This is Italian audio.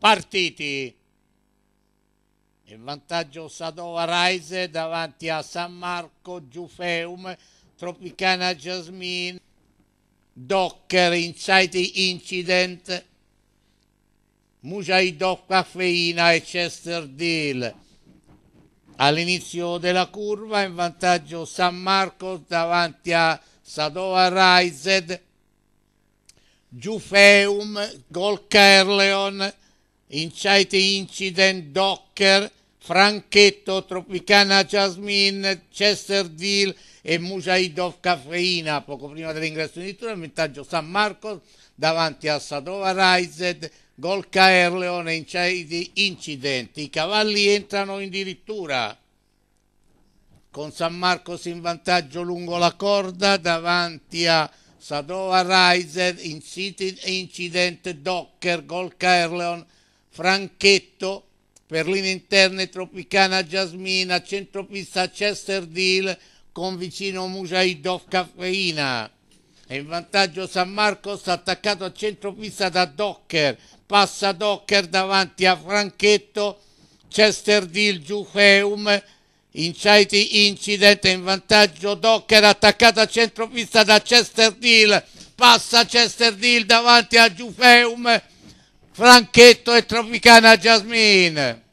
partiti. In vantaggio Sadova Rise davanti a San Marco, Giufeum, Tropicana Jasmine, Docker, Inside Incident, Mujahidov Caffeina e Chester Deal. All'inizio della curva in vantaggio San Marco davanti a Sadova Rise, Giufeum, Gol Carleon, Insight Incident, Docker, Franchetto, Tropicana Jasmine, Chester Deal e Mujahid of Caffeina, poco prima dell'ingresso in Italia, vantaggio San Marcos davanti a Sadova Raized, Golca Erleone, Insight Incident. I cavalli entrano addirittura con San Marcos in vantaggio lungo la corda davanti a Sadova Raized, Incident Docker, Golca Erleone, Franchetto, perline interne Tropicana Jasmina, centropista Chester Deal con vicino Mujaidov Caffeina. È in vantaggio San Marcos attaccato a centropista da Docker, passa Docker davanti a Franchetto, Chester Deal Giufeum, Inciaiti incidente in vantaggio Docker attaccato a centropista da Chester Deal, passa Chester Deal davanti a Giufeum, Franchetto e Tropicana Jasmine.